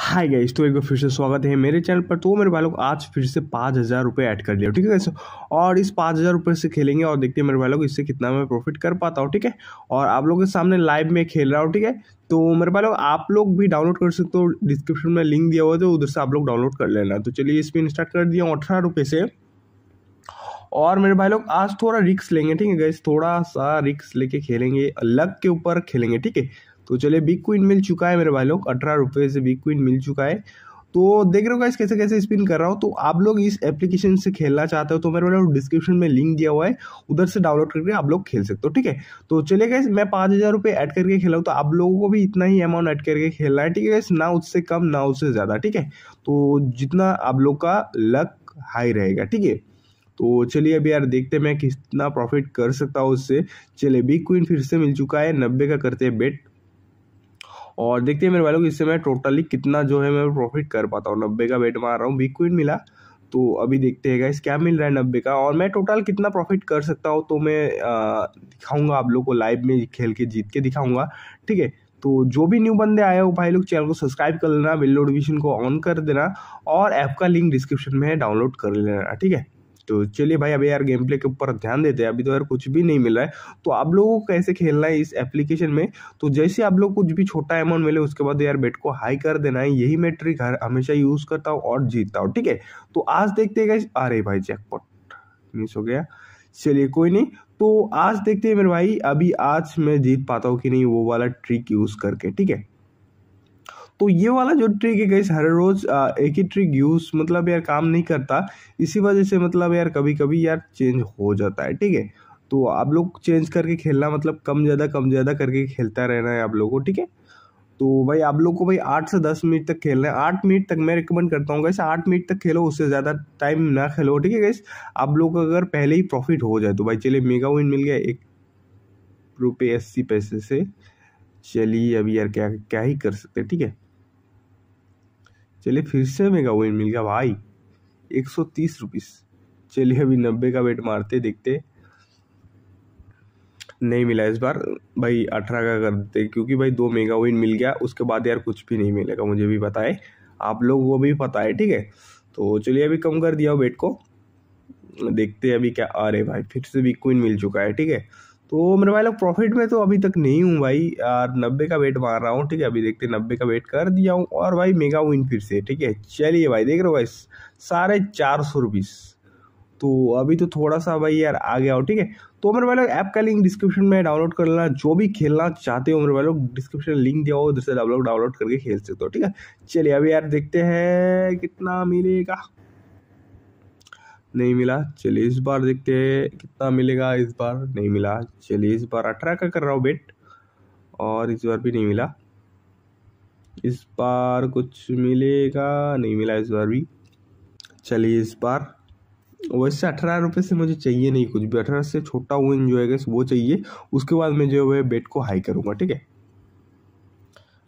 hi guys तो एक बार फिर से स्वागत है मेरे चैनल पर तो मेरे भाई लोग आज फिर से पाँच हज़ार रुपये ऐड कर लिया ठीक है गाइस और इस पाँच हज़ार रुपये से खेलेंगे और देखते हैं मेरे भाई लोग इससे कितना मैं प्रॉफिट कर पाता हूँ ठीक है और आप लोगों के सामने लाइव में खेल रहा हूँ ठीक है तो मेरे भाई लोग आप लोग भी डाउनलोड कर सकते हो डिस्क्रिप्शन में लिंक दिया हुआ तो उधर से आप लोग डाउनलोड कर लेना तो चलिए इस पर इंस्टार्ट कर दिया अठारह रुपये से और मेरे भाई लोग आज थोड़ा रिक्स लेंगे ठीक है गाइस थोड़ा सा रिक्स लेके खेलेंगे लक के ऊपर खेलेंगे ठीक है तो चलिए बिग क्विन मिल चुका है मेरे भाई लोग अठारह रुपये से बिग क्विन मिल चुका है तो देख रहे हो गाइस कैसे कैसे स्पिन कर रहा हूँ तो आप लोग इस एप्लीकेशन से खेलना चाहते हो तो मेरे वाले डिस्क्रिप्शन में लिंक दिया हुआ है उधर से डाउनलोड करके आप लोग खेल सकते हो ठीक है तो चलिए गाइस मैं पाँच हज़ार रुपये ऐड करके खेला हूँ तो आप लोगों को भी इतना ही अमाउंट ऐड करके खेलना है ठीक है गाइस ना उससे कम ना उससे ज़्यादा ठीक है तो जितना आप लोग का लक हाई रहेगा ठीक है तो चलिए अभी यार देखते मैं कितना प्रॉफिट कर सकता हूँ उससे चलिए बिग क्वीन फिर से मिल चुका है नब्बे का करते हैं बेट और देखते हैं मेरे वालों को इससे मैं टोटली कितना जो है मैं प्रॉफिट कर पाता हूँ नब्बे का बेट मार रहा हूँ बिग क्विन मिला तो अभी देखते हैं गाइस क्या मिल रहा है नब्बे का और मैं टोटल कितना प्रॉफिट कर सकता हूँ तो मैं दिखाऊंगा आप लोग को लाइव में खेल के जीत के दिखाऊंगा ठीक है तो जो भी न्यू बंदे आए हो भाई लोग चैनल को सब्सक्राइब कर लेना बिल नोटिफिकेशन को ऑन कर देना और ऐप का लिंक डिस्क्रिप्शन में डाउनलोड कर लेना ठीक है तो चलिए भाई अभी यार गेम प्ले के ऊपर ध्यान देते हैं अभी तो यार कुछ भी नहीं मिल रहा है तो आप लोगों को कैसे खेलना है इस एप्लीकेशन में तो जैसे आप लोग कुछ भी छोटा अमाउंट मिले उसके बाद यार बेट को हाई कर देना है यही मैं ट्रिक हमेशा यूज़ करता हूँ और जीतता हूँ ठीक है तो आज देखते हैं अरे भाई जैकपॉट मिस हो गया चलिए कोई नहीं तो आज देखते हैं मेरे भाई अभी आज मैं जीत पाता हूँ कि नहीं वो वाला ट्रिक यूज़ करके ठीक है तो ये वाला जो ट्रिक है कैसे हर रोज़ एक ही ट्रिक यूज़ मतलब यार काम नहीं करता इसी वजह से मतलब यार कभी कभी यार चेंज हो जाता है ठीक है तो आप लोग चेंज करके खेलना मतलब कम ज़्यादा कम ज़्यादा करके खेलता रहना है आप लोग को ठीक है तो भाई आप लोग को भाई आठ से दस मिनट तक खेलना है आठ मिनट तक मैं रिकमेंड करता हूँ गैस आठ मिनट तक खेलो उससे ज़्यादा टाइम ना खेलो ठीक है गैस आप लोग अगर पहले ही प्रॉफिट हो जाए तो भाई चलिए मेगा विन मिल गया एक रुपये अस्सी पैसे से चलिए अभी यार क्या क्या ही कर सकते ठीक है चलिए फिर से मेगा विन मिल गया भाई एक सौ तीस रुपीस चलिए अभी नब्बे का वेट मारते देखते नहीं मिला इस बार भाई अठारह का कर देते क्योंकि भाई दो मेगा विन मिल गया उसके बाद यार कुछ भी नहीं मिलेगा मुझे भी पता है आप लोग वो भी पता है ठीक है तो चलिए अभी कम कर दिया वेट को देखते हैं अभी क्या आ रहे भाई फिर से भी क्वीन मिल चुका है ठीक है तो मेरे भाई लोग प्रॉफिट में तो अभी तक नहीं हूँ भाई यार नब्बे का वेट मार रहा हूँ ठीक है अभी देखते नब्बे का वेट कर दिया हूँ और भाई मेगा विन फिर से ठीक है चलिए भाई देख रहे हो भाई साढ़े चार सौ रुपीस तो अभी तो थोड़ा सा भाई यार आ गया हो ठीक है तो मेरे भाई लोग ऐप का लिंक डिस्क्रिप्शन में डाउनलोड कर लेना जो भी खेलना चाहते हो मेरे भाई लोग डिस्क्रिप्शन लिंक दिया हो उधर से डाउनलोड डाउनलोड करके खेल सकते हो ठीक है चलिए अभी यार देखते हैं कितना मिलेगा नहीं मिला चलिए इस बार देखते हैं कितना मिलेगा इस बार नहीं मिला चलिए इस बार अठारह का कर रहा हूँ बेट और इस बार भी नहीं मिला इस बार कुछ मिलेगा नहीं मिला इस बार भी चलिए इस बार वैसे अठारह रुपये से मुझे चाहिए नहीं कुछ भी अठारह से छोटा हुआ जो है वो चाहिए उसके बाद मैं जो है बेट को हाई करूँगा ठीक है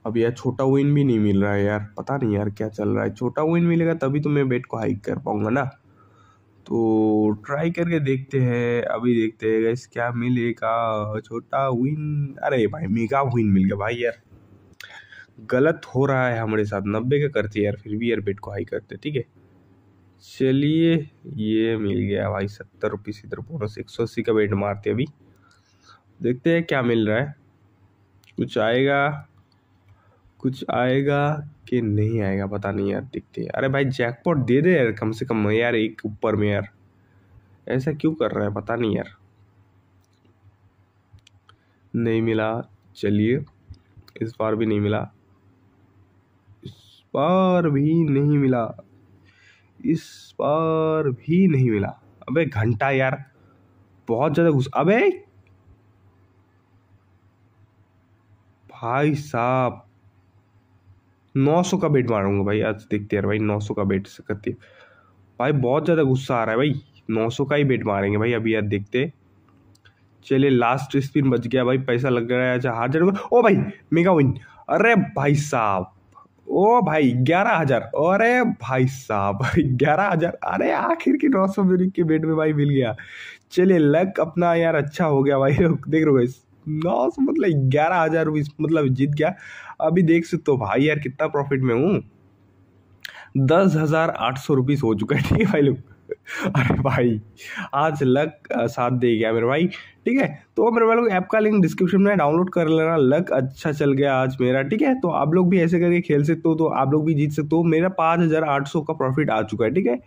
अब यार छोटा विन भी नहीं मिल रहा है यार पता नहीं यार क्या चल रहा है छोटा विन मिलेगा तभी तो मैं बेट को हाइक कर पाऊंगा ना तो ट्राई करके देखते हैं अभी देखते हैं गैस क्या मिलेगा छोटा विन अरे भाई मेगा विन मिल गया भाई यार गलत हो रहा है हमारे साथ नब्बे का करते यार फिर भी यार बेट को हाई करते ठीक है चलिए ये मिल गया भाई सत्तर रुपीस इधर बोनस एक सौ अस्सी का बेट मारते अभी देखते हैं क्या मिल रहा है कुछ आएगा कुछ आएगा कि नहीं आएगा पता नहीं यार दिखते अरे भाई जैकपॉट दे दे यार कम से कम यार एक ऊपर में यार ऐसा क्यों कर रहा है पता नहीं यार नहीं मिला चलिए इस बार भी नहीं मिला इस बार भी नहीं मिला इस बार भी नहीं मिला अबे घंटा यार बहुत ज़्यादा घुस अबे भाई साहब नौ सौ का बेट मारूंगा भाई आज देखते यार भाई नौ सौ का बेट करती है भाई बहुत ज़्यादा गुस्सा आ रहा है भाई नौ सौ का ही बेट मारेंगे भाई अभी यार देखते चलिए लास्ट स्पिन बच गया भाई पैसा लग रहा है अच्छा हार हजार ओ भाई मेगा विन अरे भाई साहब ओ भाई ग्यारह हजार अरे भाई साहब ग्यारह हजार अरे आखिर की नौ सौ के बेट में भाई मिल गया चलिए लक अपना यार अच्छा हो गया भाई देख रहे हो भाई नौ सौ मतलब ग्यारह हज़ार रुपीज़ मतलब जीत गया अभी देख सकते हो भाई यार कितना प्रॉफिट में हूँ दस हज़ार आठ सौ रुपीस हो चुका है ठीक है भाई लोग अरे भाई आज लक साथ दे गया मेरे भाई ठीक है तो मेरे भाई लोग ऐप का लिंक डिस्क्रिप्शन में डाउनलोड कर लेना लक अच्छा चल गया आज मेरा ठीक है तो आप लोग भी ऐसे करके खेल सकते हो तो आप लोग भी जीत सकते हो मेरा पाँच हज़ार आठ सौ का प्रॉफिट आ चुका है ठीक है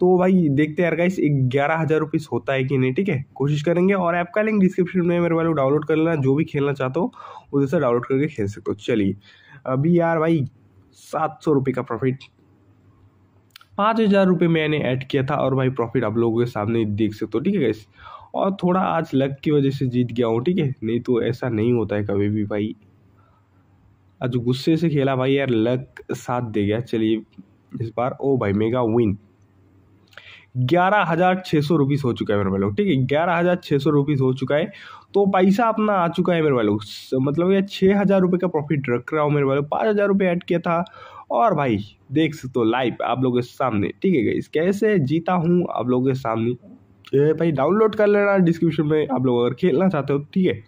तो भाई देखते हैं यार गाइस ग्यारह हज़ार रुपीज़ होता है कि नहीं ठीक है कोशिश करेंगे और ऐप का लिंक डिस्क्रिप्शन में मेरे वाले डाउनलोड कर लेना जो भी खेलना चाहते हो उधर से डाउनलोड करके खेल सकते हो चलिए अभी यार भाई सात सौ रुपये का प्रॉफिट पाँच हज़ार रुपये मैंने ऐड किया था और भाई प्रॉफिट आप लोगों के सामने देख सकते हो ठीक है गाइस और थोड़ा आज लक की वजह से जीत गया हूँ ठीक है नहीं तो ऐसा नहीं होता है कभी भी भाई आज गुस्से से खेला भाई यार लक साथ दे गया चलिए इस बार ओ भाई मेगा विन ग्यारह हज़ार छः सौ रुपीज़ हो चुका है मेरे लोग ठीक है ग्यारह हज़ार छः सौ रुपीज़ हो चुका है तो पैसा अपना आ चुका है मेरे लोग मतलब ये छः हज़ार रुपये का प्रॉफिट रख रहा हूँ मेरे वालों पाँच हज़ार रुपये ऐड किया था और भाई देख सकते हो लाइव आप लोगों के सामने ठीक है इस कैसे जीता हूँ आप लोगों के सामने भाई डाउनलोड कर लेना डिस्क्रिप्शन में आप लोग अगर खेलना चाहते हो ठीक है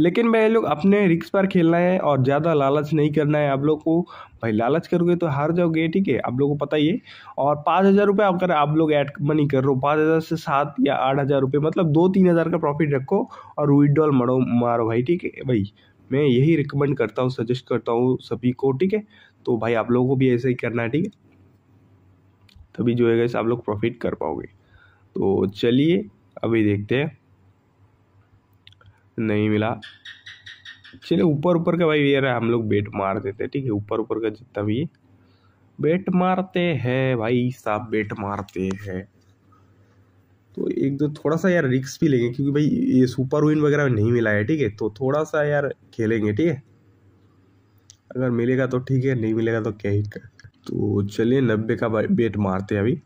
लेकिन भाई लोग अपने रिक्स पर खेलना है और ज़्यादा लालच नहीं करना है आप लोग को भाई लालच करोगे तो हार जाओगे ठीक है आप लोग को पता ही है और पाँच हज़ार रुपये अगर आप लोग ऐड मनी कर रहे हो पाँच हज़ार से सात या आठ हज़ार रुपये मतलब दो तीन हज़ार का प्रॉफिट रखो और विदड्रॉल मरो मारो भाई ठीक है भाई मैं यही रिकमेंड करता हूँ सजेस्ट करता हूँ सभी को ठीक है तो भाई आप लोगों को भी ऐसे ही करना है ठीक है तभी जो है आप लोग प्रॉफिट कर पाओगे तो चलिए अभी देखते हैं नहीं मिला चलिए ऊपर ऊपर का भाई ये रहा हम लोग बेट मार देते हैं ठीक है ऊपर ऊपर का जितना भी बेट मारते हैं भाई साहब बेट मारते हैं तो एक दो तो थोड़ा सा यार रिक्स भी लेंगे क्योंकि भाई ये सुपर विन वगैरह नहीं मिला है ठीक है तो थोड़ा सा यार खेलेंगे ठीक है अगर मिलेगा तो ठीक है नहीं मिलेगा तो क्या ही कर तो चलिए नब्बे का बेट मारते हैं अभी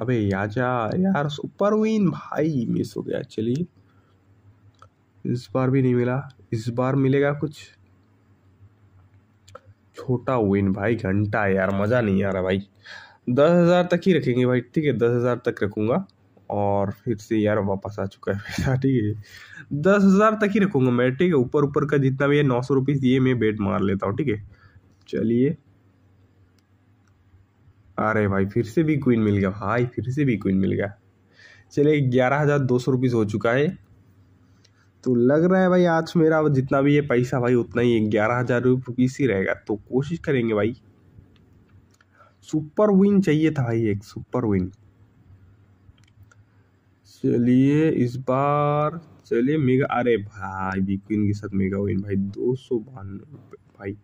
अबे याचा यार सुपर विन भाई मिस हो गया चलिए इस बार भी नहीं मिला इस बार मिलेगा कुछ छोटा विन भाई घंटा यार मज़ा नहीं आ रहा भाई दस हज़ार तक ही रखेंगे भाई ठीक है दस हज़ार तक रखूँगा और फिर से यार वापस आ चुका है पैसा ठीक है दस हज़ार तक ही रखूँगा मैं ठीक है ऊपर ऊपर का जितना भी है नौ सौ रुपीज़ ये मैं बेट मार लेता हूँ ठीक है चलिए अरे भाई फिर से भी क्वीन मिल गया भाई फिर से भी क्वीन मिल गया चलिए ग्यारह हज़ार दो सौ रुपीज़ हो चुका है तो लग रहा है भाई आज मेरा जितना भी है पैसा भाई उतना ही ग्यारह हज़ार रुपीस ही रहेगा तो कोशिश करेंगे भाई सुपर विन चाहिए था भाई एक सुपर विन चलिए इस बार चलिए मेगा अरे भाई बिक्विन के साथ मेगा विन भाई दो सौ बानवे भाई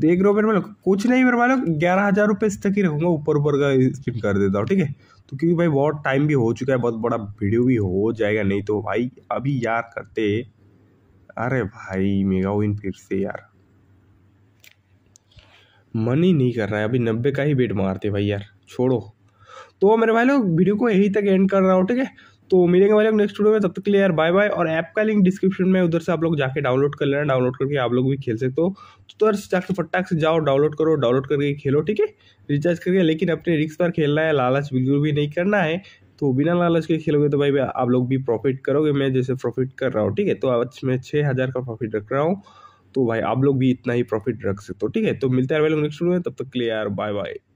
देख रहे हो मेरे लोग कुछ नहीं मेरे मालूम ग्यारह हज़ार रुपये तक ही रखूँगा ऊपर ऊपर का स्पिन कर देता हूँ ठीक है तो क्योंकि भाई बहुत टाइम भी हो चुका है बहुत बड़ा वीडियो भी हो जाएगा नहीं तो भाई अभी यार करते अरे भाई मेगा विन फिर से यार मन ही नहीं कर रहा है अभी नब्बे का ही बेट मारते भाई यार छोड़ो तो मेरे भाई लोग वीडियो को यहीं तक एंड कर रहा हूँ ठीक है तो मिलेंगे भाई लोग नेक्स्ट वीडियो में तब तक के लिए यार बाय बाय और ऐप का लिंक डिस्क्रिप्शन में उधर से आप लोग जाके डाउनलोड कर लेना डाउनलोड करके आप लोग भी खेल सकते हो तो से जाकर फटाक से जाओ डाउनलोड करो डाउनलोड करके खेलो ठीक है रिचार्ज करके लेकिन अपने रिक्स पर खेलना है लालच बिल्कुल भी नहीं करना है तो बिना लालच के खेलोगे तो भाई आप लोग भी प्रॉफिट करोगे मैं जैसे प्रॉफिट कर रहा हूँ ठीक है तो आज मैं छः हज़ार का प्रॉफिट रख रहा हूँ तो भाई आप लोग भी इतना ही प्रॉफिट रख सकते हो ठीक है तो मिलते हैं नेक्स्ट वीडियो में तब तक के लिए यार बाय बाय